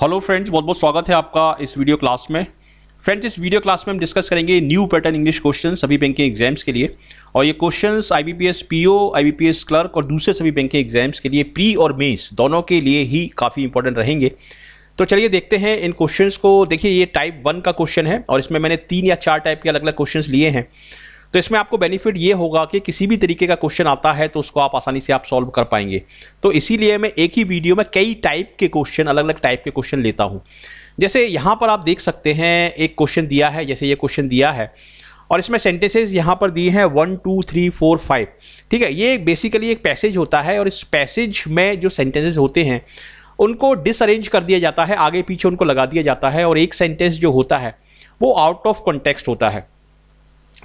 Hello friends बहुत बहुत स्वागत है आपका इस वीडियो क्लास में फ्रेंड्स इस वीडियो क्लास में हम डिस्कस करेंगे न्यू पैटर्न इंग्लिश क्वेश्चन सभी बैंकिंग एग्जाम्स के लिए और ये questions IBPS PO IBPS clerk और दूसरे सभी बैंकिंग एग्जाम्स के लिए प्री और मेंस दोनों के लिए ही काफ़ी इंपॉर्टेंट रहेंगे तो चलिए देखते हैं इन क्वेश्चन को देखिए ये टाइप वन का क्वेश्चन है और इसमें मैंने तीन या चार टाइप के अलग अलग क्वेश्चन लिए हैं तो इसमें आपको बेनिफिट ये होगा कि किसी भी तरीके का क्वेश्चन आता है तो उसको आप आसानी से आप सॉल्व कर पाएंगे तो इसीलिए मैं एक ही वीडियो में कई टाइप के क्वेश्चन अलग अलग टाइप के क्वेश्चन लेता हूँ जैसे यहाँ पर आप देख सकते हैं एक क्वेश्चन दिया है जैसे ये क्वेश्चन दिया है और इसमें सेंटेंसेज यहाँ पर दिए हैं one two three four five ठीक है ये बेसिकली एक पैसेज होता है और इस पैसेज में जो सेंटेंसेज होते हैं उनको डिसअरेंज कर दिया जाता है आगे पीछे उनको लगा दिया जाता है और एक सेंटेंस जो होता है वो आउट ऑफ कॉन्टेक्स्ट होता है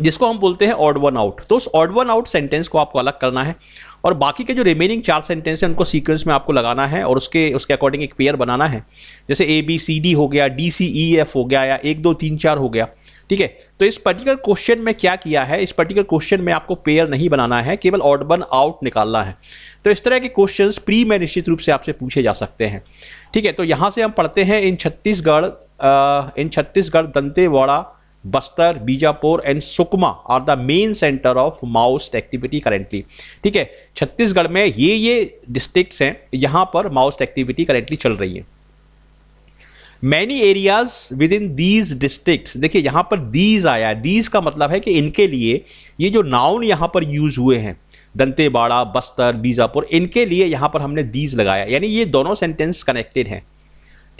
जिसको हम बोलते हैं ऑड वन आउट तो उस ऑड वन आउट सेंटेंस को आपको अलग करना है और बाकी के जो रिमेनिंग चार सेंटेंस हैं उनको सीक्वेंस में आपको लगाना है और उसके उसके अकॉर्डिंग एक पेयर बनाना है जैसे ए बी सी डी हो गया डी सी ई एफ हो गया या एक दो तीन चार हो गया ठीक है तो इस पर्टिकुलर क्वेश्चन में क्या किया है इस पर्टिकुलर क्वेश्चन में आपको पेयर नहीं बनाना है केवल ऑड वन आउट निकालना है तो इस तरह के क्वेश्चन प्री में निश्चित रूप से आपसे पूछे जा सकते हैं ठीक है तो यहाँ से हम पढ़ते हैं in Chhattisgarh in Chhattisgarh Dantewada Bastar Bijapur and Sukma are the main centre of Maoist activity currently ठीक है छत्तीसगढ़ में ये ये डिस्ट्रिक्ट हैं यहां पर माओस्ट एक्टिविटी करेंटली चल रही है many areas within these district देखिए यहां पर दीज आया दीज का मतलब है कि इनके लिए ये जो नाउन यहां पर यूज हुए हैं दंतेवाड़ा बस्तर बीजापुर इनके लिए यहां पर हमने दीज लगाया यानी ये दोनों सेंटेंस कनेक्टेड हैं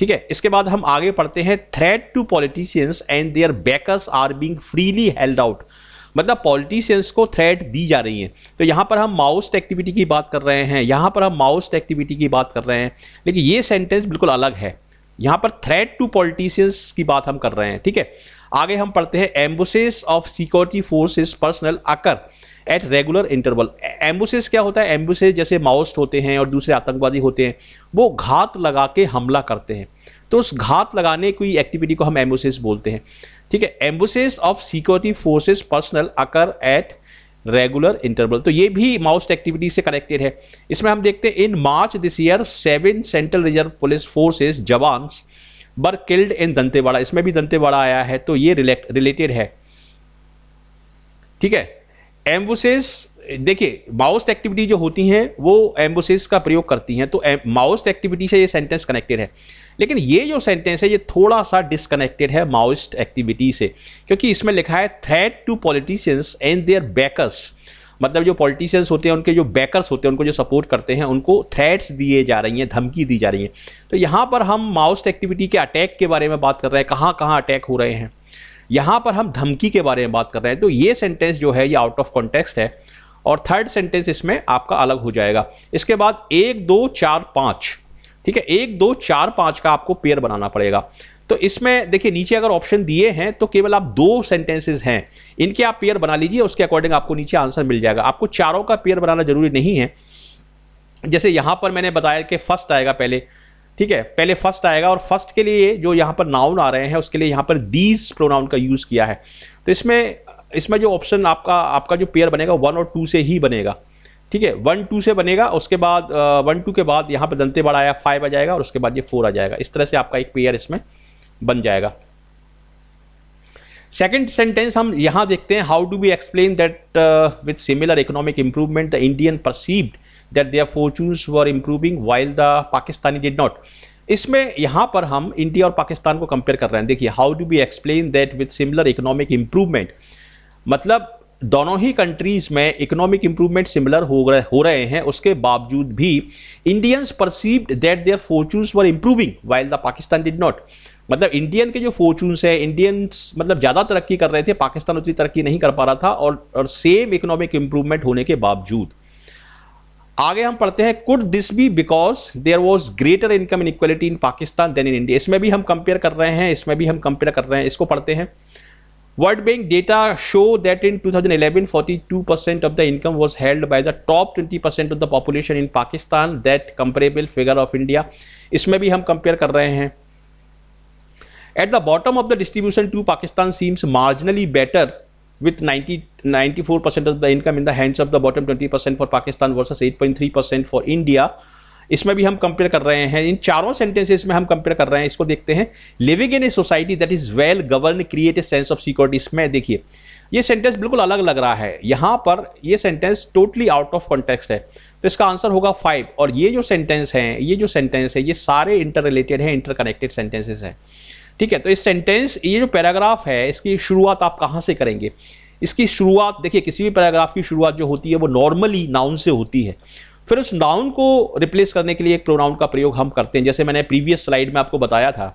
ठीक है इसके बाद हम आगे पढ़ते हैं threat to politicians and their backers are being freely held out मतलब पॉलिटिशियंस को थ्रेड दी जा रही है तो यहाँ पर हम माउस्ट एक्टिविटी की बात कर रहे हैं यहाँ पर हम माउस्ट एक्टिविटी की बात कर रहे हैं लेकिन ये सेंटेंस बिल्कुल अलग है यहाँ पर थ्रेड टू पॉलिटिशियंस की बात हम कर रहे हैं ठीक है आगे हम पढ़ते हैं ambushes of security forces personnel occur at regular interval ambushes क्या होता है एम्बुसेस जैसे माओस्ट होते हैं और दूसरे आतंकवादी होते हैं वो घात लगा के हमला करते हैं तो उस घात लगाने की एक्टिविटी को हम एम्बुसेस बोलते हैं ठीक है ambushes of security forces personnel occur at regular interval तो ये भी माउस्ट एक्टिविटी से कनेक्टेड है इसमें हम देखते हैं in March this year seven Central Reserve Police Forces jawans were killed in Dantewada इसमें भी दंतेवाड़ा आया है तो ये रिलेटेड है ठीक है एम्बुसेस देखिए माउस्ट एक्टिविटी जो होती हैं वो एम्बुसेस का प्रयोग करती हैं तो माउस्ट एक्टिविटी से ये सेंटेंस कनेक्टेड है लेकिन ये जो सेंटेंस है ये थोड़ा सा डिसकनेक्टेड है माउस्ट एक्टिविटी से क्योंकि इसमें लिखा है threat to politicians and their backers मतलब जो पॉलिटिशियंस होते हैं उनके जो बैकर्स होते हैं उनको जो सपोर्ट करते हैं उनको थ्रेट्स दिए जा रही हैं धमकी दी जा रही है तो यहाँ पर हम माउस्ट एक्टिविटी के अटैक के बारे में बात कर रहे हैं कहाँ कहाँ अटैक हो रहे हैं यहां पर हम धमकी के बारे में बात कर रहे हैं तो ये सेंटेंस जो है ये आउट ऑफ कॉन्टेक्स्ट है और थर्ड सेंटेंस इसमें आपका अलग हो जाएगा इसके बाद एक दो चार पाँच ठीक है एक दो चार पाँच का आपको पेयर बनाना पड़ेगा तो इसमें देखिए नीचे अगर ऑप्शन दिए हैं तो केवल आप दो सेंटेंसेस हैं इनके आप पेयर बना लीजिए उसके अकॉर्डिंग आपको नीचे आंसर मिल जाएगा आपको चारों का पेयर बनाना जरूरी नहीं है जैसे यहाँ पर मैंने बताया कि फर्स्ट आएगा पहले ठीक है पहले फर्स्ट आएगा और फर्स्ट के लिए जो यहाँ पर नाउन आ रहे हैं उसके लिए यहाँ पर दीज प्रोनाउन का यूज़ किया है तो इसमें इसमें जो ऑप्शन आपका आपका जो पेयर बनेगा वन और टू से ही बनेगा ठीक है वन टू से बनेगा उसके बाद वन टू के बाद यहाँ पर दंते बड़ा आया फाइव आ जाएगा और उसके बाद ये फोर आ जाएगा इस तरह से आपका एक पेयर इसमें बन जाएगा सेकेंड सेंटेंस हम यहाँ देखते हैं how do we explain that with similar economic improvement the Indian perceived that their fortunes were improving while the Pakistani did not इसमें यहाँ पर हम इंडिया और पाकिस्तान को कंपेयर कर रहे हैं देखिए how do we explain that with similar economic improvement मतलब दोनों ही कंट्रीज में इकोनॉमिक इंप्रूवमेंट सिमिलर हो रहे हो रहे हैं उसके बावजूद भी Indians perceived that their fortunes were improving while the Pakistan did not मतलब इंडियन के जो फॉर्चून्स हैं इंडियंस मतलब ज़्यादा तरक्की कर रहे थे पाकिस्तान उतनी तरक्की नहीं कर पा रहा था और, और सेम इकोनॉमिक इंप्रूवमेंट होने के बावजूद आगे हम पढ़ते हैं could this be because there was greater income equality in Pakistan than in India इसमें भी हम कंपेयर कर रहे हैं इसमें भी हम कंपेयर कर रहे हैं इसको पढ़ते हैं World Bank data show that in 2011 two percent of the income was held by the top 20 percent of the population in Pakistan that comparable figure of India इसमें भी हम कंपेयर कर रहे हैं at the bottom of the distribution to Pakistan seems marginally better with 90, 94% of the income in the hands of the bottom 20% for Pakistan versus 8.3% for India. इसमें भी हम compare कर रहे हैं इन चारों सेंटेंसेस में हम कंपेयर कर रहे हैं इसको देखते हैं living in a society that is well govern create a sense of security इसमें देखिए ये सेंटेंस बिल्कुल अलग लग रहा है यहाँ पर ये sentence totally out of context है तो इसका आंसर होगा फाइव और ये जो सेंटेंस हैं ये जो सेंटेंस है ये सारे इंटर रिलेटेड हैं इंटर कनेक्टेड सेंटेंसेज हैं ठीक है तो इस सेंटेंस ये जो पैराग्राफ है इसकी शुरुआत आप कहाँ से करेंगे इसकी शुरुआत देखिए किसी भी पैराग्राफ की शुरुआत जो होती है वो नॉर्मली नाउन से होती है फिर उस नाउन को रिप्लेस करने के लिए एक प्रोनाउन का प्रयोग हम करते हैं जैसे मैंने प्रीवियस स्लाइड में आपको बताया था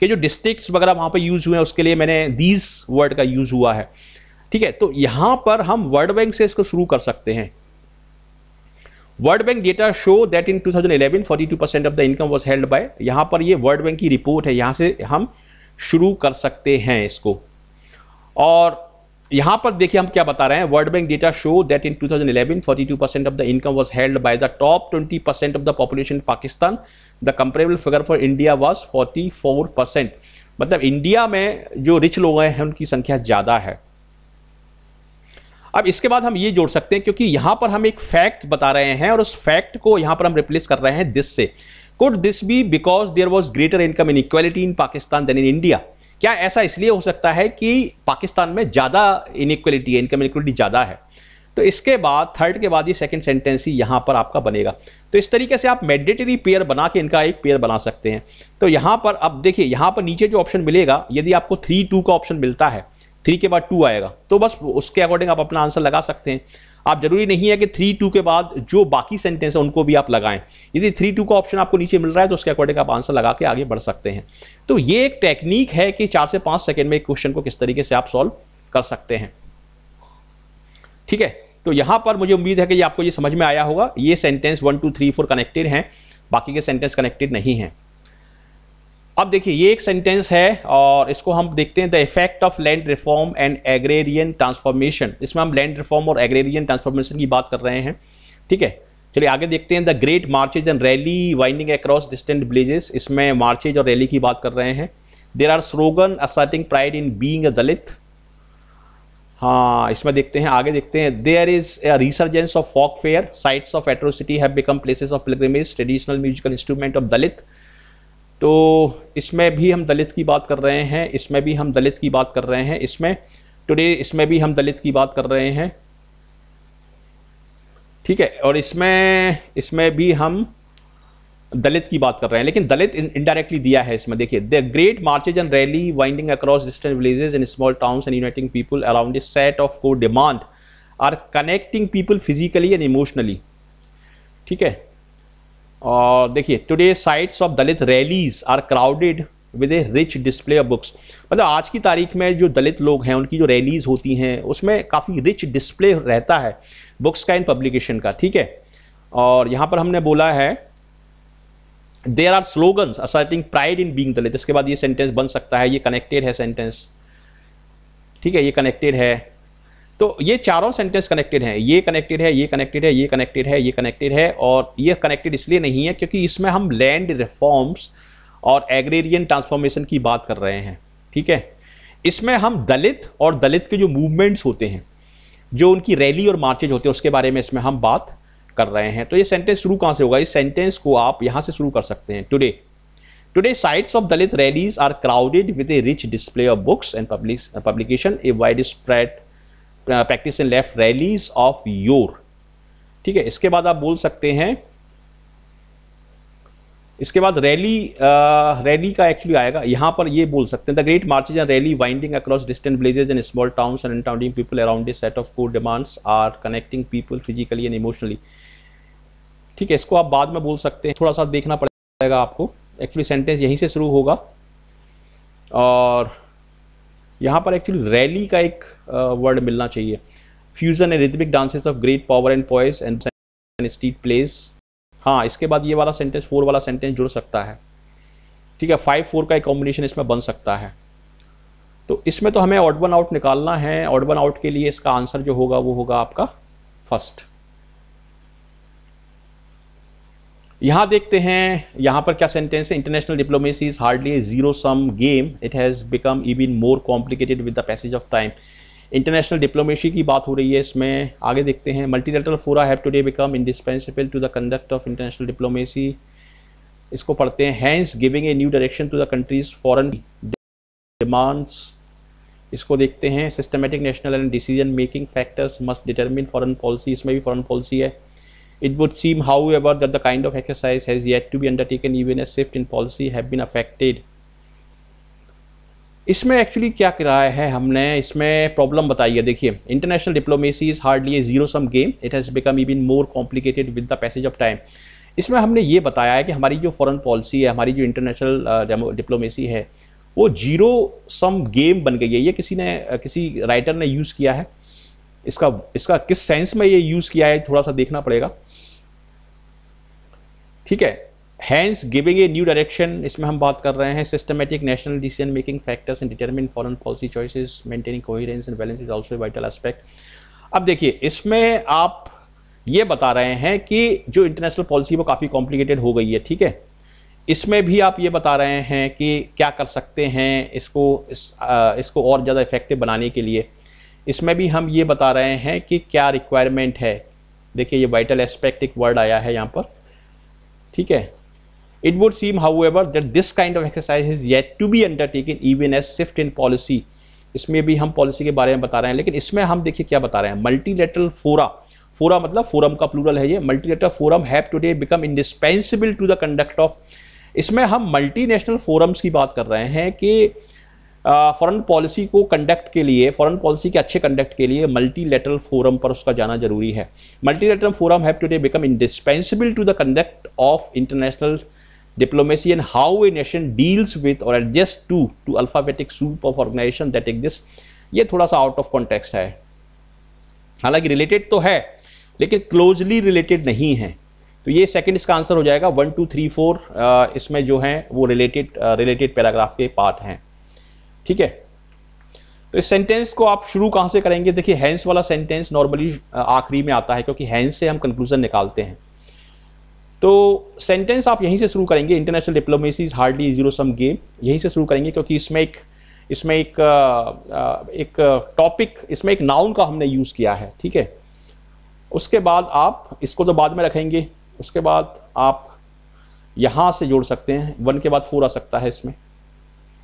कि जो डिस्ट्रिक्ट वगैरह वहाँ पर यूज़ हुए हैं उसके लिए मैंने दीज वर्ड का यूज़ हुआ है ठीक है तो यहाँ पर हम वर्ड बैंक से इसको शुरू कर सकते हैं World Bank data show that in 2011 42 percent of the income was held by यहाँ पर ये वर्ल्ड बैंक की रिपोर्ट है यहाँ से हम शुरू कर सकते हैं इसको और यहाँ पर देखिए हम क्या बता रहे हैं World Bank data show that in 2011 42 percent of the income was held by the top 20 percent of the population Pakistan the comparable figure for India was 44 percent मतलब इंडिया में जो रिच लोग हैं उनकी संख्या ज़्यादा है अब इसके बाद हम ये जोड़ सकते हैं क्योंकि यहाँ पर हम एक फैक्ट बता रहे हैं और उस फैक्ट को यहाँ पर हम रिप्लेस कर रहे हैं this say this be because there was greater income inequality in Pakistan than in India क्या ऐसा इसलिए हो सकता है कि पाकिस्तान में ज़्यादा इनक्वलिटी है इनकम इनक्वलिटी ज़्यादा है तो इसके बाद थर्ड के बाद ये सेकंड सेंटेंस ही यहाँ पर आपका बनेगा तो इस तरीके से आप मेडिटरी पेयर बना के इनका एक पेयर बना सकते हैं तो यहाँ पर अब देखिए यहाँ पर नीचे जो ऑप्शन मिलेगा यदि आपको थ्री टू का ऑप्शन मिलता है थ्री के बाद टू आएगा तो बस उसके अकॉर्डिंग आप अपना आंसर लगा सकते हैं आप जरूरी नहीं है कि थ्री टू के बाद जो बाकी सेंटेंस है उनको भी आप लगाएं यदि थ्री टू का ऑप्शन आपको नीचे मिल रहा है तो उसके अकॉर्डिंग आप आंसर लगा के आगे बढ़ सकते हैं तो ये एक टेक्निक है कि चार से पांच सेकेंड में एक क्वेश्चन को किस तरीके से आप सॉल्व कर सकते हैं ठीक है तो यहां पर मुझे उम्मीद है कि ये आपको ये समझ में आया होगा ये sentence one two three four connected हैं बाकी के सेंटेंस कनेक्टेड नहीं हैं अब देखिए ये एक सेंटेंस है और इसको हम देखते हैं the effect of land reform and agrarian transformation इसमें हम लैंड रिफॉर्म और एग्रेरियन ट्रांसफॉर्मेशन की बात कर रहे हैं ठीक है चलिए आगे देखते हैं the great marches and rally winding across distant villages इसमें मार्चेज और रैली की बात कर रहे हैं there are slogan asserting pride in being a Dalit हाँ इसमें देखते हैं आगे देखते हैं there is resurgence of folk fair sites of atrocity have become places of pilgrimage traditional musical instrument of Dalit तो इसमें भी हम दलित की बात कर रहे हैं इसमें भी हम दलित की बात कर रहे हैं इसमें टुडे इसमें भी हम दलित की बात कर रहे हैं ठीक है और इसमें इसमें भी हम दलित की बात कर रहे हैं लेकिन दलित इनडायरेक्टली दिया है इसमें देखिए the great marches and rally winding across distant villages and small towns and uniting people around a set of core demand are connecting people physically and emotionally ठीक है और देखिए today sites of Dalit rallies are crowded with a rich display of books मतलब आज की तारीख में जो दलित लोग हैं उनकी जो रैलीज होती हैं उसमें काफ़ी रिच डिस्प्ले रहता है बुक्स का इन पब्लिकेशन का ठीक है और यहाँ पर हमने बोला है there are slogans asserting pride in being Dalit इसके बाद ये सेंटेंस बन सकता है ये कनेक्टेड है सेंटेंस ठीक है ये कनेक्टेड है तो ये चारों सेंटेंस कनेक्टेड हैं ये कनेक्टेड है ये कनेक्टेड है ये कनेक्टेड है ये कनेक्टेड है और ये कनेक्टेड इसलिए नहीं है क्योंकि इसमें हम लैंड रिफॉर्म्स और एग्रेरियन ट्रांसफॉर्मेशन की बात कर रहे हैं ठीक है इसमें हम दलित और दलित के जो मूवमेंट्स होते हैं जो उनकी रैली और मार्चेज होते हैं उसके बारे में इसमें हम बात कर रहे हैं तो ये सेंटेंस शुरू कहाँ से होगा इस सेंटेंस को आप यहाँ से शुरू कर सकते हैं today today sites of Dalit rallies are crowded with a rich display of books and publication a widespread practice in left rallies of yore ठीक है इसके बाद आप बोल सकते हैं इसके बाद रैली रैली uh, का एक्चुअली आएगा यहाँ पर ये बोल सकते हैं the great marches and rally winding across distant villages and small towns and uniting people around a set of core demands are connecting people physically and emotionally ठीक है इसको आप बाद में बोल सकते हैं थोड़ा सा देखना पड़ेगा आपको एक्चुअली सेंटेंस यहीं से शुरू होगा और यहाँ पर एक्चुअली रैली का एक वर्ड मिलना चाहिए fusion and rhythmic dances of great power and poise and street plays हाँ इसके बाद ये वाला सेंटेंस फोर वाला सेंटेंस जुड़ सकता है ठीक है फाइव फोर का एक कॉम्बिनेशन इसमें बन सकता है तो इसमें तो हमें ऑड वन आउट निकालना है ऑड वन आउट के लिए इसका आंसर जो होगा वो होगा आपका फर्स्ट यहाँ देखते हैं यहाँ पर क्या सेंटेंस है international diplomacy is hardly zero sum game it has become even more complicated with the passage of time international diplomacy की बात हो रही है इसमें आगे देखते हैं multilateral fora have day become indispensable to the conduct of international diplomacy इसको पढ़ते हैं hence giving a new direction to the countries foreign demands इसको देखते हैं systematic national and decision making factors must determine foreign policy इसमें भी foreign policy है It would seem, however, that the kind of exercise has yet to be undertaken even as shift in policy have been affected. इसमें actually क्या किराया है हमने इसमें problem बताई है देखिए international diplomacy is hardly a zero sum game it has become even more complicated with the passage of time इसमें हमने ये बताया है कि हमारी जो फॉरेन पॉलिसी है हमारी जो इंटरनेशनल डिप्लोमेसी है वो जीरो सम गेम बन गई है ये किसी ने किसी राइटर ने यूज़ किया है इसका इसका किस सेंस में ये यूज़ किया है थोड़ा सा देखना पड़ेगा ठीक है hence giving a new direction इसमें हम बात कर रहे हैं systematic national decision making factors and determine foreign policy choices maintaining coherence and balance is also vital aspect अब देखिए इसमें आप ये बता रहे हैं कि जो इंटरनेशनल पॉलिसी वो काफ़ी कॉम्प्लिकेटेड हो गई है ठीक है इसमें भी आप ये बता रहे हैं कि क्या कर सकते हैं इसको इस, आ, इसको और ज़्यादा इफेक्टिव बनाने के लिए इसमें भी हम ये बता रहे हैं कि क्या रिक्वायरमेंट है देखिए ये वाइटल एस्पेक्ट एक वर्ड आया है यहाँ पर ठीक है it would seem however that this kind of exercise is yet to be undertaken even as shift in policy इसमें भी हम पॉलिसी के बारे में बता रहे हैं लेकिन इसमें हम देखिए क्या बता रहे हैं मल्टीलेटरल फोरा फोरा मतलब फोरम का प्लूरल है ये multilateral forum have today become indispensable to the conduct of इसमें हम मल्टीनेशनल फोरम्स की बात कर रहे हैं कि फॉरेन पॉलिसी को कंडक्ट के लिए फॉरेन पॉलिसी के अच्छे कंडक्ट के लिए मल्टीलेटरल फोरम पर उसका जाना जरूरी है multilateral forum have day become indispensable to the conduct of international diplomacy and how a nation deals with और adjust to to alphabetic soup of organization that exist ये थोड़ा सा आउट ऑफ कॉन्टेक्स्ट है हालांकि रिलेटेड तो है लेकिन closely related नहीं है तो ये सेकंड इसका आंसर हो जाएगा वन टू थ्री फोर इसमें जो है वो रिलेटेड रिलेटेड पैराग्राफ के पार्ट हैं ठीक है तो इस सेंटेंस को आप शुरू कहाँ से करेंगे देखिए हैंस वाला सेंटेंस नॉर्मली आखिरी में आता है क्योंकि हैंस से हम कंक्लूजन निकालते हैं तो सेंटेंस आप यहीं से शुरू करेंगे international diplomacy is hardly zero sum game यहीं से शुरू करेंगे क्योंकि इसमें एक इसमें एक एक टॉपिक इसमें एक नाउन का हमने यूज़ किया है ठीक है उसके बाद आप इसको तो बाद में रखेंगे उसके बाद आप यहाँ से जोड़ सकते हैं वन के बाद फोर आ सकता है इसमें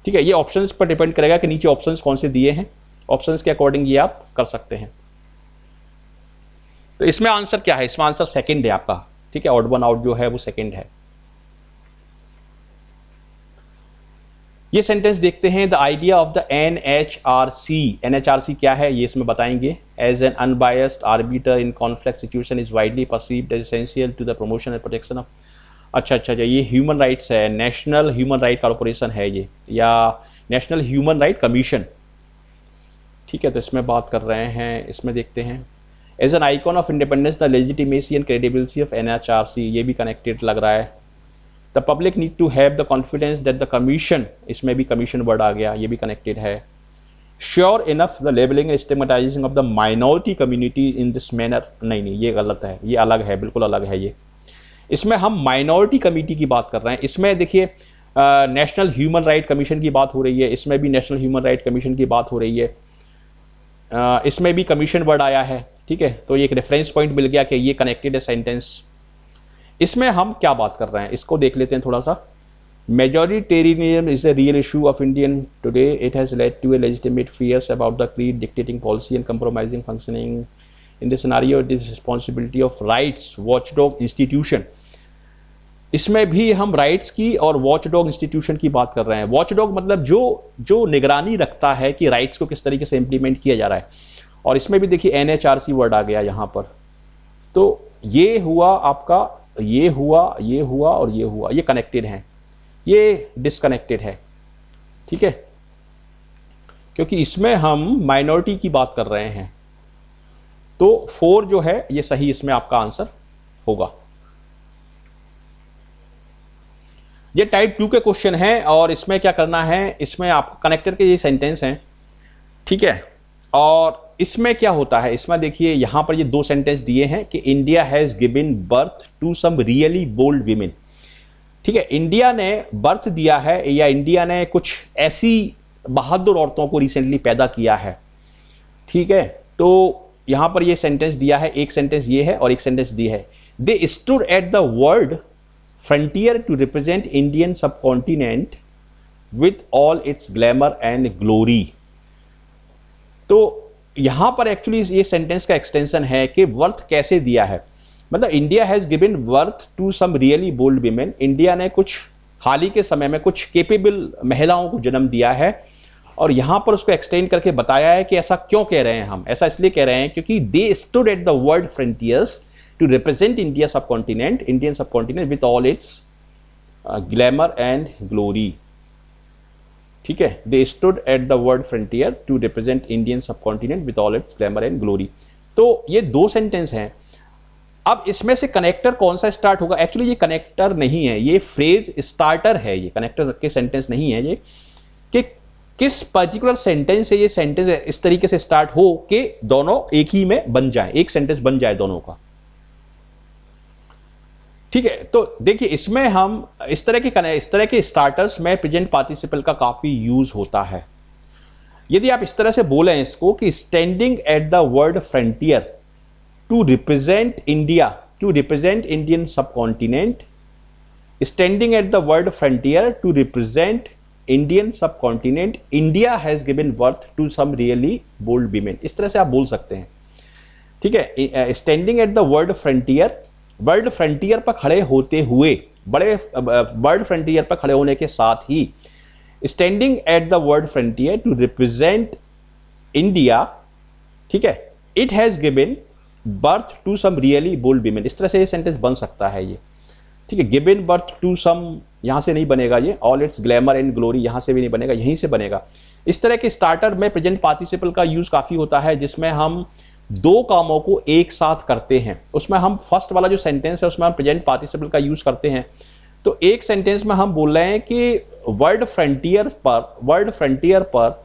ठीक है ये ऑप्शंस पर डिपेंड करेगा कि नीचे ऑप्शंस कौन से दिए हैं ऑप्शंस के अकॉर्डिंग ये आप कर सकते हैं तो इसमें आंसर क्या है इसमें आंसर सेकंड है आपका ठीक है ऑड वन आउट जो है वो सेकंड है ये सेंटेंस देखते हैं the idea of the N H R C N H R C क्या है ये इसमें बताएंगे as an unbiased arbiter in conflict situation is widely perceived as essential to the promotion and protection of अच्छा अच्छा अच्छा ये ह्यूमन राइट्स है नेशनल ह्यूमन राइट कॉरपोरेशन है ये या नेशनल ह्यूमन राइट कमीशन ठीक है तो इसमें बात कर रहे हैं इसमें देखते हैं as an icon of independence the legitimacy and credibility of N H R C ये भी कनेक्टेड लग रहा है the public need to have the confidence that the commission इसमें भी कमीशन वर्ड आ गया ये भी कनेक्टेड है sure enough the labelling and stigmatizing of the minority community in this manner नहीं नहीं ये गलत है ये अलग है बिल्कुल अलग है ये इसमें हम माइनॉरिटी कमेटी की बात कर रहे हैं इसमें देखिए नेशनल ह्यूमन राइट कमीशन की बात हो रही है इसमें भी नेशनल ह्यूमन राइट कमीशन की बात हो रही है इसमें भी कमीशन वर्ड आया है ठीक है तो ये एक रेफरेंस पॉइंट मिल गया कि ये कनेक्टेड है सेंटेंस इसमें हम क्या बात कर रहे हैं इसको देख लेते हैं थोड़ा सा Majoritarianism is the real issue of Indian today it has led to a legitimate fears about the creed dictating policy and compromising functioning in this scenario it is responsibility of rights watchdog institution इसमें भी हम rights की और watchdog institution की बात कर रहे हैं वॉचडॉग मतलब जो जो निगरानी रखता है कि राइट्स को किस तरीके से इम्प्लीमेंट किया जा रहा है और इसमें भी देखिए एन वर्ड आ गया यहाँ पर तो ये हुआ आपका ये हुआ ये हुआ और ये हुआ ये कनेक्टेड है ये डिसकनेक्टेड है ठीक है क्योंकि इसमें हम माइनॉरिटी की बात कर रहे हैं तो फोर जो है ये सही इसमें आपका आंसर होगा ये टाइप टू के क्वेश्चन हैं और इसमें क्या करना है इसमें आप कनेक्टर के ये सेंटेंस हैं ठीक है और इसमें क्या होता है इसमें देखिए यहां पर ये दो सेंटेंस दिए हैं कि India has given birth to some really bold women ठीक है इंडिया ने बर्थ दिया है या इंडिया ने कुछ ऐसी बहादुर औरतों को रिसेंटली पैदा किया है ठीक है तो यहां पर ये सेंटेंस दिया है एक सेंटेंस ये है और एक सेंटेंस दी है they stood at the world frontier to represent Indian subcontinent with all its glamour and glory तो यहां पर एक्चुअली ये सेंटेंस का एक्सटेंशन है कि वर्थ कैसे दिया है मतलब India has given birth to some really bold women India ने कुछ हाल ही के समय में कुछ केपेबल महिलाओं को जन्म दिया है और यहां पर उसको एक्सटेंड करके बताया है कि ऐसा क्यों कह रहे हैं हम ऐसा इसलिए कह रहे हैं क्योंकि they stood at the world frontiers to represent India subcontinent Indian subcontinent with all its glamour and glory ठीक है they stood at the world frontier to represent Indian subcontinent with all its glamour and glory तो ये दो sentence हैं अब इसमें से connector कौन सा स्टार्ट होगा एक्चुअली ये कनेक्टर नहीं है ये फ्रेज स्टार्टर है ये कनेक्टर के सेंटेंस नहीं है ये कि किस पर्टिकुलर सेंटेंस से ये सेंटेंस इस तरीके से स्टार्ट हो कि दोनों एक ही में बन जाए एक सेंटेंस बन जाए दोनों का ठीक है तो देखिए इसमें हम इस तरह के इस तरह के स्टार्टर्स में प्रेजेंट पार्टिसिपल का काफ़ी यूज होता है यदि आप इस तरह से बोले इसको कि standing at the world frontier to represent India to represent Indian subcontinent standing at the world frontier to represent Indian subcontinent India has given birth to some really bold women इस तरह से आप बोल सकते हैं ठीक है standing at the world frontier world frontier पर खड़े होते हुए बड़े वर्ल्ड फ्रंटियर पर खड़े होने के साथ ही standing at the world frontier to represent India ठीक है it has given birth to some really bold women इस तरह से ये सेंटेंस बन सकता है ये ठीक है गिवन बर्थ टू सम यहाँ से नहीं बनेगा ये all its glamour and glory यहाँ से भी नहीं बनेगा यहीं से बनेगा इस तरह के स्टार्टर में प्रेजेंट पार्टिसिपल का यूज़ काफ़ी होता है जिसमें हम दो कामों को एक साथ करते हैं उसमें हम फर्स्ट वाला जो सेंटेंस है उसमें हम प्रेजेंट पार्टिसिपल का यूज़ करते हैं तो एक सेंटेंस में हम बोल रहे हैं कि वर्ल्ड फ्रंटियर पर वर्ल्ड फ्रंटियर पर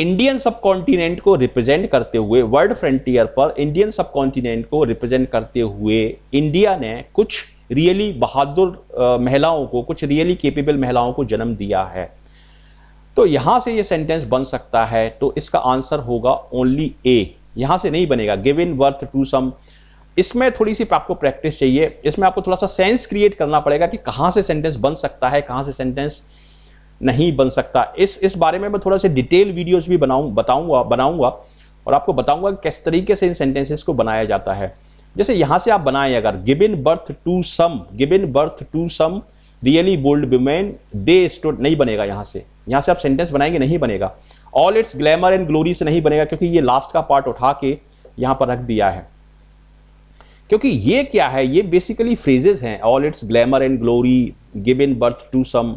इंडियन सब कॉन्टिनेंट को रिप्रेजेंट करते हुए वर्ल्ड फ्रंटियर पर इंडियन सब कॉन्टिनेंट को रिप्रेजेंट करते हुए इंडिया ने कुछ रियली बहादुर महिलाओं को कुछ रियली केपेबल महिलाओं को जन्म दिया है तो यहाँ से ये सेंटेंस बन सकता है तो इसका आंसर होगा ओनली ए यहाँ से नहीं बनेगा giving birth to some इसमें थोड़ी सी आपको प्रैक्टिस चाहिए इसमें आपको थोड़ा सा सेंस क्रिएट करना पड़ेगा कि कहाँ से सेंटेंस बन सकता है कहाँ से सेंटेंस नहीं बन सकता इस इस बारे में मैं थोड़ा सा डिटेल वीडियोज़ भी बनाऊँ बताऊँगा बनाऊँगा और आपको बताऊँगा किस तरीके से इन सेंटेंसेस को बनाया जाता है जैसे यहां से आप बनाएं अगर in birth to some in birth to some really bold women they stood नहीं बनेगा यहां से यहां से आप सेंटेंस बनाएंगे नहीं बनेगा all its glamour and glory से नहीं बनेगा क्योंकि ये लास्ट का पार्ट उठा के यहाँ पर रख दिया है क्योंकि ये क्या है ये बेसिकली फ्रेजेस हैं all its glamour and glory giving birth to some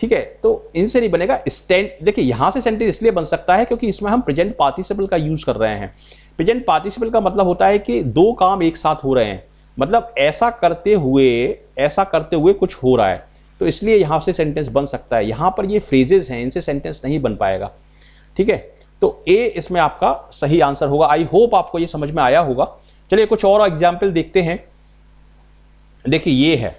ठीक है तो इनसे नहीं बनेगा स्टैंड देखिए यहां से सेंटेंस इसलिए बन सकता है क्योंकि इसमें हम प्रेजेंट पार्टिसिपल का यूज़ कर रहे हैं प्रेजेंट पार्टिसिपल का मतलब होता है कि दो काम एक साथ हो रहे हैं मतलब ऐसा करते हुए ऐसा करते हुए कुछ हो रहा है तो इसलिए यहाँ से सेंटेंस बन सकता है यहाँ पर ये फ्रेजेज हैं इनसे सेंटेंस नहीं बन पाएगा ठीक है तो ए इसमें आपका सही आंसर होगा आई होप आपको ये समझ में आया होगा चलिए कुछ और एग्जाम्पल देखते हैं देखिए ये है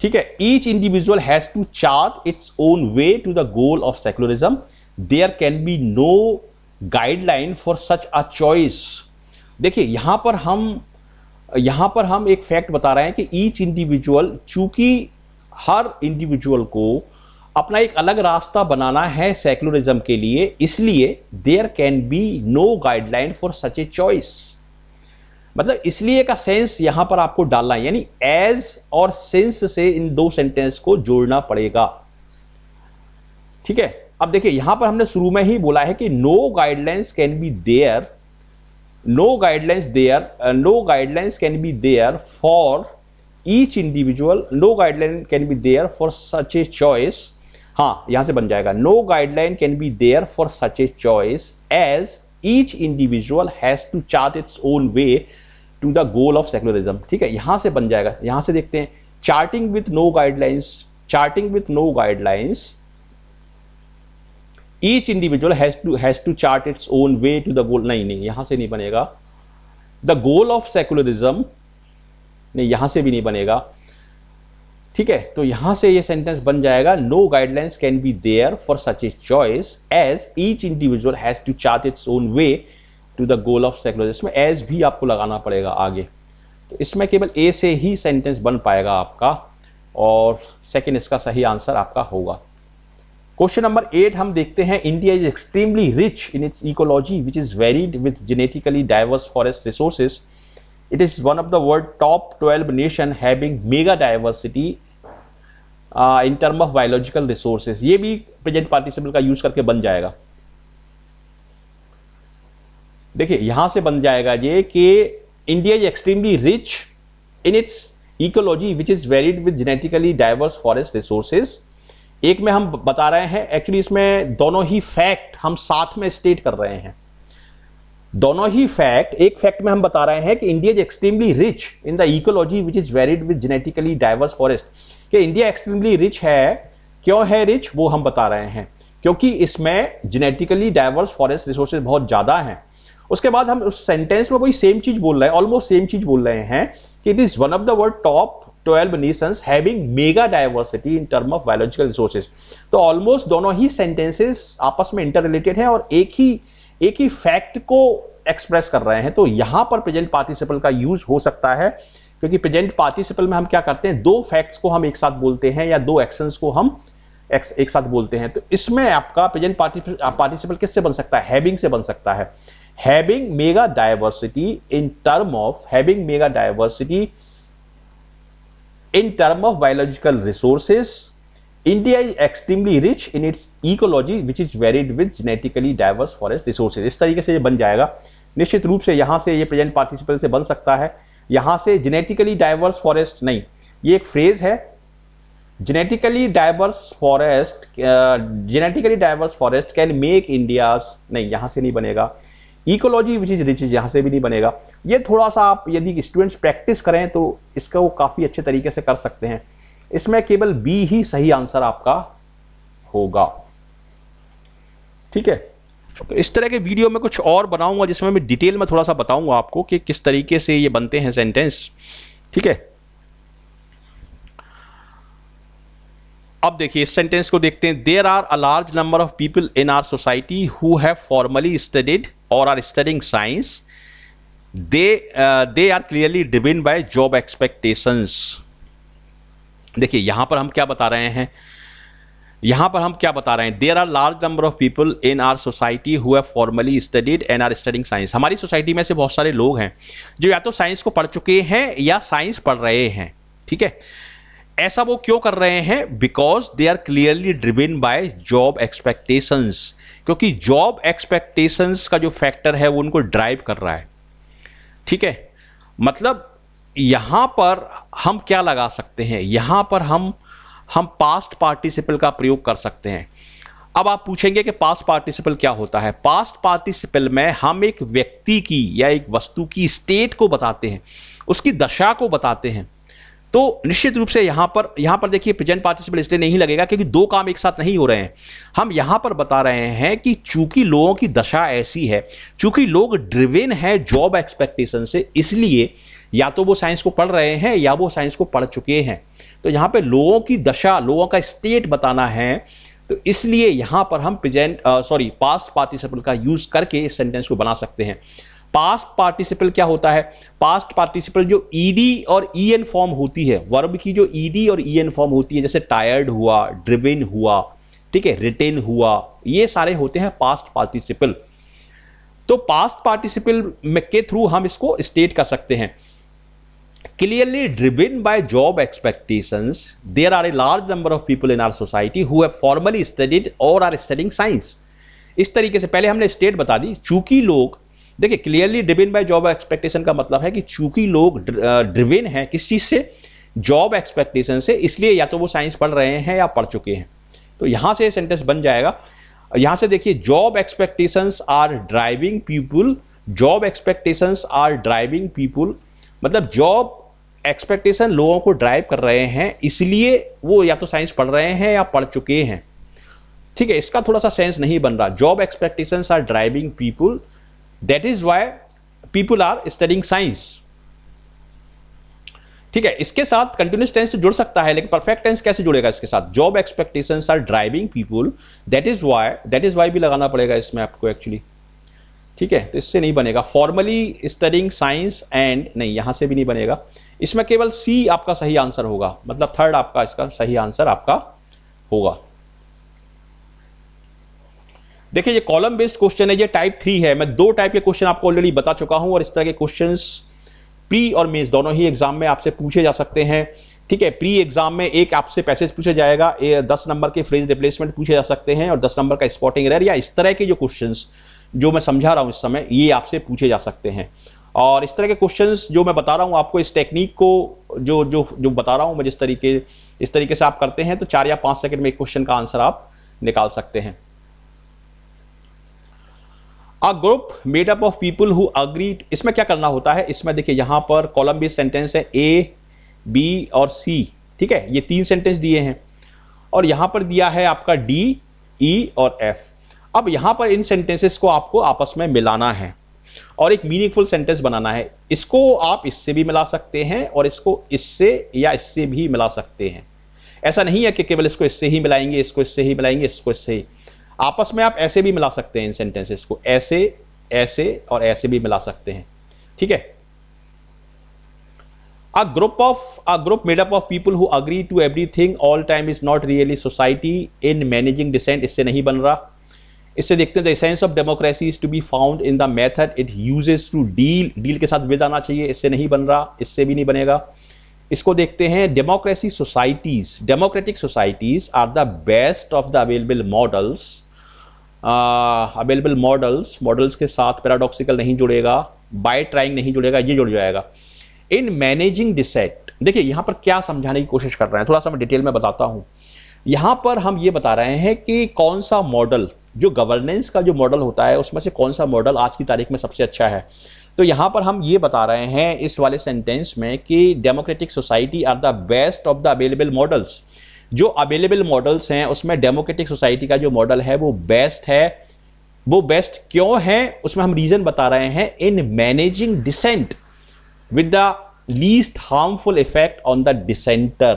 ठीक है each individual has to chart its own way to the goal of secularism there can be no guideline for such a choice देखिए यहां पर हम यहां पर हम एक फैक्ट बता रहे हैं कि ईच इंडिविजुअल चूंकि हर इंडिविजुअल को अपना एक अलग रास्ता बनाना है सेक्युलरिज्म के लिए इसलिए there can be no guideline for such a choice मतलब इसलिए का सेंस यहां पर आपको डालना है यानी एज और सेंस से इन दो सेंटेंस को जोड़ना पड़ेगा ठीक है अब देखिए यहां पर हमने शुरू में ही बोला है कि no guidelines can be there no guidelines there no guidelines can be there for each individual no guideline can be there for such a choice हाँ यहां से बन जाएगा no guideline can be there for such a choice as each individual has to chart its own way to the goal of secularism ठीक है यहां से बन जाएगा यहां से देखते हैं charting with no guidelines charting with no guidelines each individual to chart its own way to the goal नहीं नहीं यहां से नहीं बनेगा द गोल ऑफ सेकुलरिज्म नहीं यहां से भी नहीं बनेगा ठीक है तो यहां से ये सेंटेंस बन जाएगा no guidelines can be there for such a choice as each individual has to chart its own way to the goal of secularism as भी आपको लगाना पड़ेगा आगे तो इसमें केवल ए से ही सेंटेंस बन पाएगा आपका और सेकेंड इसका सही आंसर आपका होगा क्वेश्चन नंबर एट हम देखते हैं India is extremely rich in its ecology which is varied with genetically diverse forest resources it is one of the world top twelve nation having mega diversity in term of biological resources ये भी present participle का use करके बन जाएगा देखिए यहां से बन जाएगा ये कि India is extremely rich in its ecology which is varied with genetically diverse forest resources एक में हम बता रहे हैं एक्चुअली इसमें दोनों ही फैक्ट हम साथ में स्टेट कर रहे हैं दोनों ही फैक्ट एक फैक्ट में हम बता रहे हैं कि India is extremely rich in the ecology which is varied with genetically diverse forest कि इंडिया एक्सट्रीमली रिच है क्यों है रिच वो हम बता रहे हैं क्योंकि इसमें जेनेटिकली डाइवर्स फॉरेस्ट रिसोर्सेज बहुत ज़्यादा हैं उसके बाद हम उस सेंटेंस में कोई सेम चीज़ बोल रहे हैं ऑलमोस्ट सेम चीज़ बोल रहे हैं कि it is one of the world top twelve nations having mega diversity in term of biological resources तो ऑलमोस्ट दोनों ही सेंटेंसेस आपस में इंटर रिलेटेड है और एक ही एक ही फैक्ट को एक्सप्रेस कर रहे हैं तो यहाँ पर प्रेजेंट पार्टिसिपल का यूज हो सकता है क्योंकि प्रेजेंट पार्टिसिपल में हम क्या करते हैं दो फैक्ट्स को हम एक साथ बोलते हैं या दो एक्शंस को हम एक एक साथ बोलते हैं तो इसमें आपका प्रेजेंट पार्टिसिपल किससे बन सकता है हैविंग से बन सकता है having mega diversity in term of having mega diversity in term of biological resources, India is extremely rich in its ecology which is varied with genetically diverse forest resources. इस तरीके से ये बन जाएगा निश्चित रूप से यहाँ से ये प्रेजेंट पार्टिसिपल से बन सकता है यहाँ से जेनेटिकली डाइवर्स फॉरेस्ट नहीं ये एक फ्रेज है genetically diverse forest genetically diverse forest can make India नहीं यहाँ से नहीं बनेगा इकोलॉजी विच इज़ रिच यहाँ से भी नहीं बनेगा ये थोड़ा सा आप यदि स्टूडेंट्स प्रैक्टिस करें तो इसका वो काफ़ी अच्छे तरीके से कर सकते हैं इसमें केवल बी ही सही आंसर आपका होगा ठीक है तो इस तरह के वीडियो में कुछ और बनाऊंगा जिसमें मैं डिटेल में थोड़ा सा बताऊंगा आपको कि किस तरीके से ये बनते हैं सेंटेंस ठीक है अब देखिए इस सेंटेंस को देखते हैं there are a large number of people in our society who have formally studied or are studying science, they uh, they are clearly driven by job expectations. देखिए यहाँ पर हम क्या बता रहे हैं यहाँ पर हम क्या बता रहे हैं there are large number of people in our society who have formally studied and are studying science हमारी सोसाइटी में से बहुत सारे लोग हैं जो या तो साइंस को पढ़ चुके हैं या साइंस पढ़ रहे हैं ठीक है ऐसा वो क्यों कर रहे हैं because they are clearly driven by job expectations क्योंकि जॉब एक्सपेक्टेशंस का जो फैक्टर है वो उनको ड्राइव कर रहा है ठीक है मतलब यहाँ पर हम क्या लगा सकते हैं यहाँ पर हम हम पास्ट पार्टिसिपल का प्रयोग कर सकते हैं अब आप पूछेंगे कि पास्ट पार्टिसिपल क्या होता है पास्ट पार्टिसिपल में हम एक व्यक्ति की या एक वस्तु की स्टेट को बताते हैं उसकी दशा को बताते हैं तो निश्चित रूप से यहाँ पर यहाँ पर देखिए प्रेजेंट पार्टिसिपल इसलिए नहीं लगेगा क्योंकि दो काम एक साथ नहीं हो रहे हैं हम यहाँ पर बता रहे हैं कि चूंकि लोगों की दशा ऐसी है चूंकि लोग ड्रिवेन है जॉब एक्सपेक्टेशन से इसलिए या तो वो साइंस को पढ़ रहे हैं या वो साइंस को पढ़ चुके हैं तो यहाँ पर लोगों की दशा लोगों का स्टेट बताना है तो इसलिए यहाँ पर हम प्रेजेंट सॉरी पास्ट पार्टिसिपल का यूज़ करके इस सेंटेंस को बना सकते हैं पास्ट पार्टिसिपल क्या होता है पास्ट पार्टिसिपल जो ईडी e और ई एन फॉर्म होती है वर्ब की जो ईडी e और ई एन फॉर्म होती है जैसे टायर्ड हुआ ड्रिविन हुआ ठीक है रिटेन हुआ ये सारे होते हैं पास्ट पार्टिसिपल तो पास्ट पार्टिसिपल के थ्रू हम इसको स्टेट कर सकते हैं clearly driven by job expectation there are a large number of people in our society who have formally studied और आर स्टडिंग साइंस इस तरीके से पहले हमने स्टेट बता दी चूंकि लोग देखिए clearly driven by job expectation का मतलब है कि चूंकि लोग ड्रिविन हैं किस चीज़ से जॉब एक्सपेक्टेशन से इसलिए या तो वो साइंस पढ़ रहे हैं या पढ़ चुके हैं तो यहां से सेंटेंस बन जाएगा यहां से देखिए job expectation are driving people job expectation are driving people मतलब जॉब एक्सपेक्टेशन लोगों को ड्राइव कर रहे हैं इसलिए वो या तो साइंस पढ़ रहे हैं या पढ़ चुके हैं ठीक है इसका थोड़ा सा सेंस नहीं बन रहा job expectations are driving people that is why people are studying science ठीक है इसके साथ कंटिन्यूस टेंस जुड़ सकता है लेकिन परफेक्ट टेंस कैसे जुड़ेगा इसके साथ job expectation are driving people that is why that is why भी लगाना पड़ेगा इसमें आपको एक्चुअली ठीक है तो इससे नहीं बनेगा फॉर्मली स्टडिंग साइंस एंड नहीं यहां से भी नहीं बनेगा इसमें केवल सी आपका सही आंसर होगा मतलब थर्ड आपका इसका सही आंसर आपका होगा देखिए ये कॉलम बेस्ड क्वेश्चन है ये टाइप थ्री है मैं दो टाइप के क्वेश्चन आपको ऑलरेडी बता चुका हूँ और इस तरह के क्वेश्चन प्री और मेन्स दोनों ही एग्जाम में आपसे पूछे जा सकते हैं ठीक है प्री एग्जाम में एक आपसे पैसेज पूछा जाएगा ए, दस नंबर के फ्रेज रिप्लेसमेंट पूछे जा सकते हैं और दस नंबर का स्पॉटिंग रेयर या इस तरह के जो क्वेश्चन जो मैं समझा रहा हूँ इस समय ये आपसे पूछे जा सकते हैं और इस तरह के क्वेश्चंस जो मैं बता रहा हूँ आपको इस टेक्निक को जो जो जो बता रहा हूँ मैं जिस तरीके इस तरीके से आप करते हैं तो चार या पाँच सेकंड में एक क्वेश्चन का आंसर आप निकाल सकते हैं a group made up of people who agree इसमें क्या करना होता है इसमें देखिए यहाँ पर कॉलम बेस्ड सेंटेंस है ए बी और सी ठीक है ये तीन सेंटेंस दिए हैं और यहाँ पर दिया है आपका डी ई e और एफ अब यहाँ पर इन सेंटेंसेस को आपको आपस में मिलाना है और एक मीनिंगफुल सेंटेंस बनाना है इसको आप इससे भी मिला सकते हैं और इसको इससे या इससे भी मिला सकते हैं ऐसा नहीं है कि केवल इसको इससे ही मिलाएंगे इसको इससे ही मिलाएंगे इसको इससे ही आपस में आप ऐसे भी मिला सकते हैं इन सेंटेंसेस को ऐसे ऐसे और ऐसे भी मिला सकते हैं ठीक है a group of a group made up of people who agree to everything all time is not really society in managing dissent इससे नहीं बन रहा इससे देखते हैं the sense of democracy is to be found in the method it uses to deal deal के साथ with आना चाहिए इससे नहीं बन रहा इससे भी नहीं बनेगा इसको देखते हैं democracy societies democratic societies are the best of the available models available models models के साथ पैराडॉक्सिकल नहीं जुड़ेगा बाय ट्राइंग नहीं जुड़ेगा ये जुड़ जाएगा इन मैनेजिंग दिस सेट देखिए यहाँ पर क्या समझाने की कोशिश कर रहे हैं थोड़ा सा मैं डिटेल में बताता हूँ यहाँ पर हम ये बता रहे हैं कि कौन सा मॉडल जो गवर्नेंस का जो मॉडल होता है उसमें से कौन सा मॉडल आज की तारीख में सबसे अच्छा है तो यहाँ पर हम ये बता रहे हैं इस वाले सेंटेंस में कि democratic society are the best of the available models जो अवेलेबल मॉडल्स हैं उसमें डेमोक्रेटिक सोसाइटी का जो मॉडल है वो बेस्ट है वो बेस्ट क्यों है उसमें हम रीज़न बता रहे हैं in managing dissent with the least harmful effect on the dissenter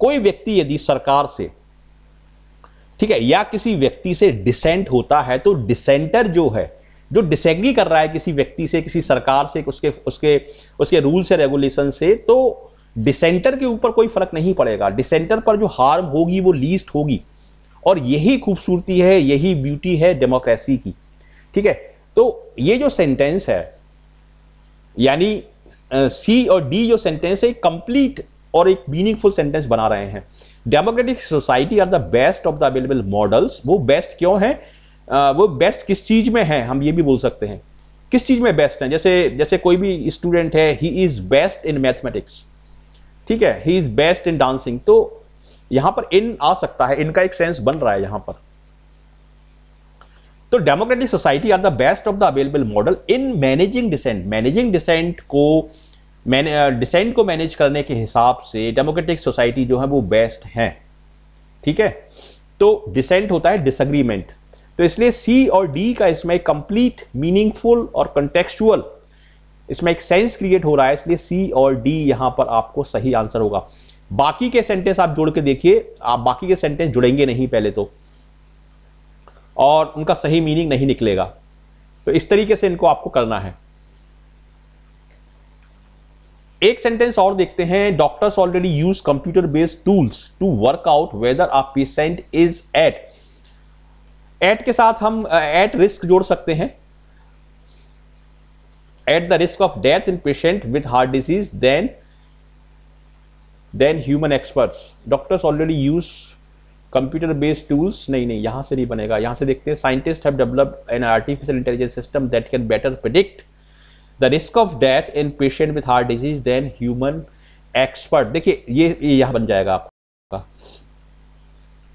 कोई व्यक्ति यदि सरकार से ठीक है या किसी व्यक्ति से डिसेंट होता है तो डिसेंटर जो है जो डिसेग्री कर रहा है किसी व्यक्ति से किसी सरकार से उसके उसके उसके रूल से रेगुलेशन से तो डिसेंटर के ऊपर कोई फर्क नहीं पड़ेगा डिसेंटर पर जो हार्म होगी वो लीस्ट होगी और यही खूबसूरती है यही ब्यूटी है डेमोक्रेसी की ठीक है तो ये जो सेंटेंस है यानी सी और डी जो सेंटेंस है कंप्लीट और एक मीनिंगफुल सेंटेंस बना रहे हैं democratic society are the best of the available models वो बेस्ट क्यों है आ, वो बेस्ट किस चीज़ में है हम ये भी बोल सकते हैं किस चीज़ में बेस्ट है जैसे जैसे कोई भी स्टूडेंट है he is best in mathematics ठीक है he is best in dancing तो यहां पर इन आ सकता है इनका एक सेंस बन रहा है यहां पर तो democratic society are the best of the available model in managing dissent managing dissent को डिसेंट uh, को मैनेज करने के हिसाब से डेमोक्रेटिक सोसाइटी जो है वो बेस्ट है ठीक है तो डिसेंट होता है डिसग्रीमेंट तो इसलिए सी और डी का इसमें कंप्लीट मीनिंगफुल और कंटेक्चुअल इसमें एक सेंस क्रिएट हो रहा है इसलिए सी और डी यहां पर आपको सही आंसर होगा बाकी के सेंटेंस आप जोड़ के देखिए आप बाकी के सेंटेंस जुड़ेंगे नहीं पहले तो और उनका सही मीनिंग नहीं निकलेगा तो इस तरीके से इनको आपको करना है एक सेंटेंस और देखते हैं doctors already use computer based tools to work out whether a patient is at at के साथ हम एट uh, रिस्क जोड़ सकते हैं at the risk of death in patient with heart disease than than human experts. Doctors already use computer based tools. नहीं नहीं यहाँ से नहीं बनेगा यहाँ से देखते हैं scientists have developed an artificial intelligence system that can better predict the risk of death in patient with heart disease than human expert. देखिए ये ये यहाँ बन जाएगा आपका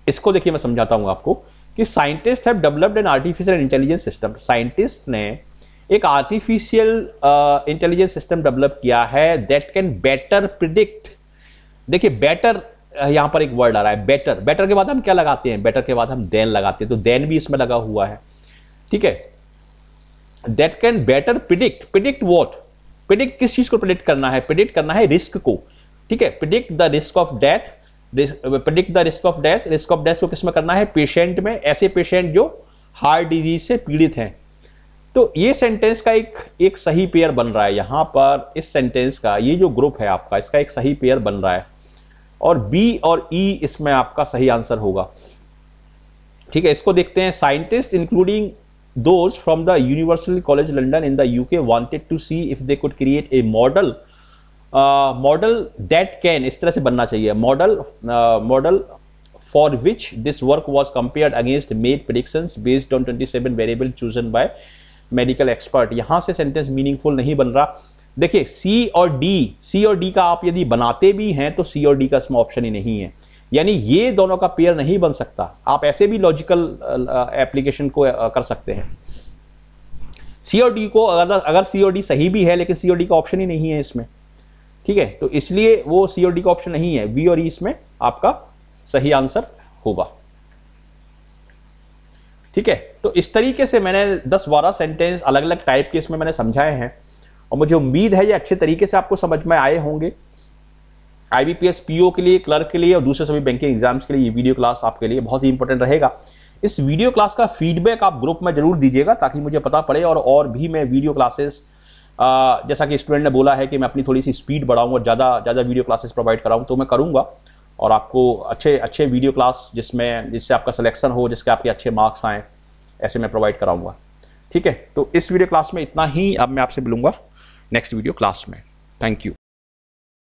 इसको देखिए मैं समझाता हूँ आपको कि scientist have developed an artificial intelligence system scientist ने एक आर्टिफिशियल इंटेलिजेंस सिस्टम डेवलप किया है दैट कैन बेटर प्रिडिक्ट देखिए बेटर uh, यहां पर एक वर्ड आ रहा है बेटर बेटर के बाद हम क्या लगाते हैं बेटर के बाद हम देन लगाते हैं तो देन भी इसमें लगा हुआ है ठीक है that can better predict predict what predict किस चीज़ को प्रिडिक्ट करना है प्रिडिक्ट करना है रिस्क को ठीक है predict the risk of death predict the risk of death risk of death को किसमें करना है पेशेंट में ऐसे पेशेंट जो हार्ट डिजीज से पीड़ित हैं तो ये सेंटेंस का एक एक सही पेयर बन रहा है यहाँ पर इस सेंटेंस का ये जो ग्रुप है आपका इसका एक सही पेयर बन रहा है और बी और ई e इसमें आपका सही आंसर होगा ठीक है इसको देखते हैं scientist including those from the universal college London in the UK wanted to see if they could create a model model that can इस तरह से बनना चाहिए model model for which this work was compare against made predictions based on 27 variable chosen by medical expert यहां से sentence meaningful नहीं बन रहा देखिए सी और डी सी और डी का आप यदि बनाते भी हैं तो सी और डी का इसमें ऑप्शन ही नहीं है यानी ये दोनों का पेयर नहीं बन सकता आप ऐसे भी लॉजिकल एप्लीकेशन को कर सकते हैं सी और डी को अगर अगर सी और डी सही भी है लेकिन सी और डी का ऑप्शन ही नहीं है इसमें ठीक है तो इसलिए वो सी और डी का ऑप्शन नहीं है बी और ई e इसमें आपका सही आंसर होगा ठीक है तो इस तरीके से मैंने दस बारह सेंटेंस अलग अलग टाइप के इसमें मैंने समझाए हैं और मुझे उम्मीद है ये अच्छे तरीके से आपको समझ में आए होंगे आई बी पीओ के लिए क्लर्क के लिए और दूसरे सभी बैंकिंग एग्जाम्स के लिए ये वीडियो क्लास आपके लिए बहुत ही इंपॉर्टेंट रहेगा इस वीडियो क्लास का फीडबैक आप ग्रुप में जरूर दीजिएगा ताकि मुझे पता पड़े और और भी मैं वीडियो क्लासेस जैसा कि स्टूडेंट ने बोला है कि मैं अपनी थोड़ी सी स्पीड बढ़ाऊँ और ज़्यादा ज़्यादा वीडियो क्लासेस प्रोवाइड कराऊँ तो मैं करूँगा और आपको अच्छे अच्छे वीडियो क्लास जिसमें जिससे आपका सिलेक्शन हो जिसके आपके अच्छे मार्क्स आएँ ऐसे मैं प्रोवाइड कराऊँगा ठीक है तो इस वीडियो क्लास में इतना ही अब मैं आपसे मिलूँगा नेक्स्ट वीडियो क्लास में थैंक यू